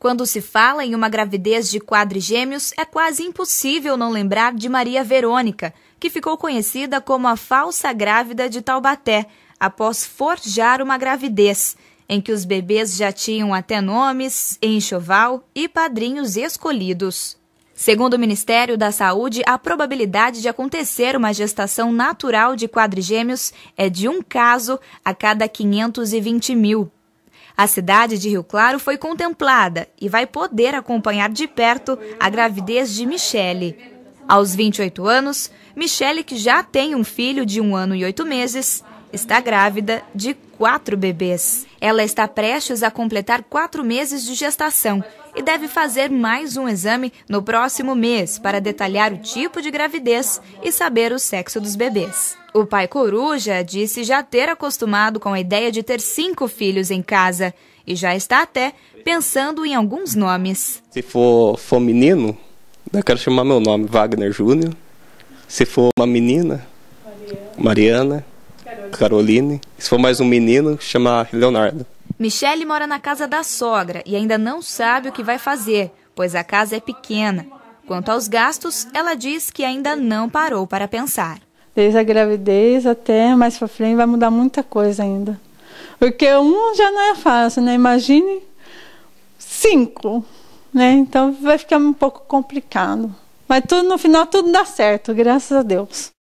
Quando se fala em uma gravidez de quadrigêmeos, é quase impossível não lembrar de Maria Verônica, que ficou conhecida como a falsa grávida de Taubaté, após forjar uma gravidez, em que os bebês já tinham até nomes, enxoval e padrinhos escolhidos. Segundo o Ministério da Saúde, a probabilidade de acontecer uma gestação natural de quadrigêmeos é de um caso a cada 520 mil. A cidade de Rio Claro foi contemplada e vai poder acompanhar de perto a gravidez de Michele. Aos 28 anos, Michele, que já tem um filho de um ano e oito meses, está grávida de quatro bebês. Ela está prestes a completar quatro meses de gestação e deve fazer mais um exame no próximo mês para detalhar o tipo de gravidez e saber o sexo dos bebês. O pai coruja disse já ter acostumado com a ideia de ter cinco filhos em casa e já está até pensando em alguns nomes. Se for, for menino, eu quero chamar meu nome Wagner Júnior. Se for uma menina, Mariana. Mariana. Caroline. Se for mais um menino, chama Leonardo. Michele mora na casa da sogra e ainda não sabe o que vai fazer, pois a casa é pequena. Quanto aos gastos, ela diz que ainda não parou para pensar. Desde a gravidez até mais para frente vai mudar muita coisa ainda. Porque um já não é fácil, né? Imagine cinco, né? Então vai ficar um pouco complicado. Mas tudo, no final tudo dá certo, graças a Deus.